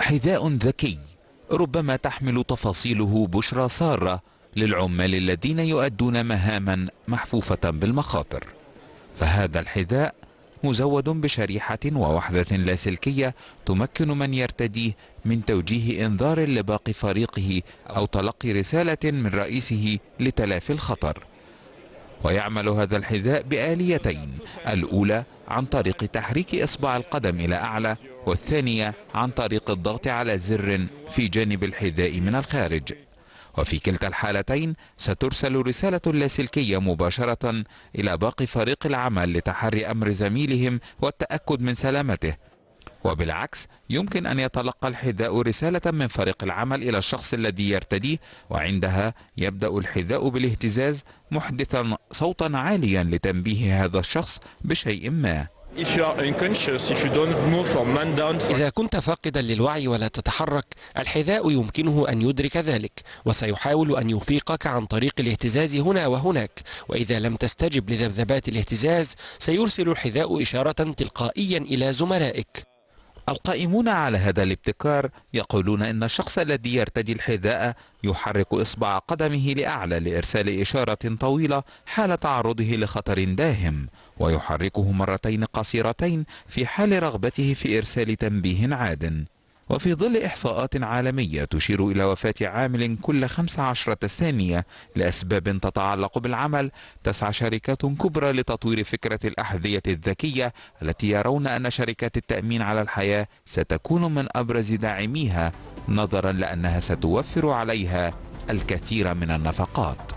حذاء ذكي ربما تحمل تفاصيله بشرى سارة للعمال الذين يؤدون مهاما محفوفة بالمخاطر فهذا الحذاء مزود بشريحة ووحدة لاسلكية تمكن من يرتديه من توجيه انذار لباقي فريقه او تلقي رسالة من رئيسه لتلافي الخطر ويعمل هذا الحذاء بآليتين الأولى عن طريق تحريك إصبع القدم إلى أعلى والثانية عن طريق الضغط على زر في جانب الحذاء من الخارج وفي كلتا الحالتين سترسل رسالة لاسلكية مباشرة إلى باقي فريق العمل لتحري أمر زميلهم والتأكد من سلامته وبالعكس يمكن أن يتلقى الحذاء رسالة من فريق العمل إلى الشخص الذي يرتديه وعندها يبدأ الحذاء بالاهتزاز محدثا صوتا عاليا لتنبيه هذا الشخص بشيء ما إذا كنت فاقدا للوعي ولا تتحرك الحذاء يمكنه أن يدرك ذلك وسيحاول أن يفيقك عن طريق الاهتزاز هنا وهناك وإذا لم تستجب لذبذبات الاهتزاز سيرسل الحذاء إشارة تلقائيا إلى زملائك القائمون على هذا الابتكار يقولون إن الشخص الذي يرتدي الحذاء يحرك إصبع قدمه لأعلى لإرسال إشارة طويلة حال تعرضه لخطر داهم ويحركه مرتين قصيرتين في حال رغبته في إرسال تنبيه عاد وفي ظل إحصاءات عالمية تشير إلى وفاة عامل كل 15 ثانية لأسباب تتعلق بالعمل تسعى شركات كبرى لتطوير فكرة الأحذية الذكية التي يرون أن شركات التأمين على الحياة ستكون من أبرز داعميها نظرا لأنها ستوفر عليها الكثير من النفقات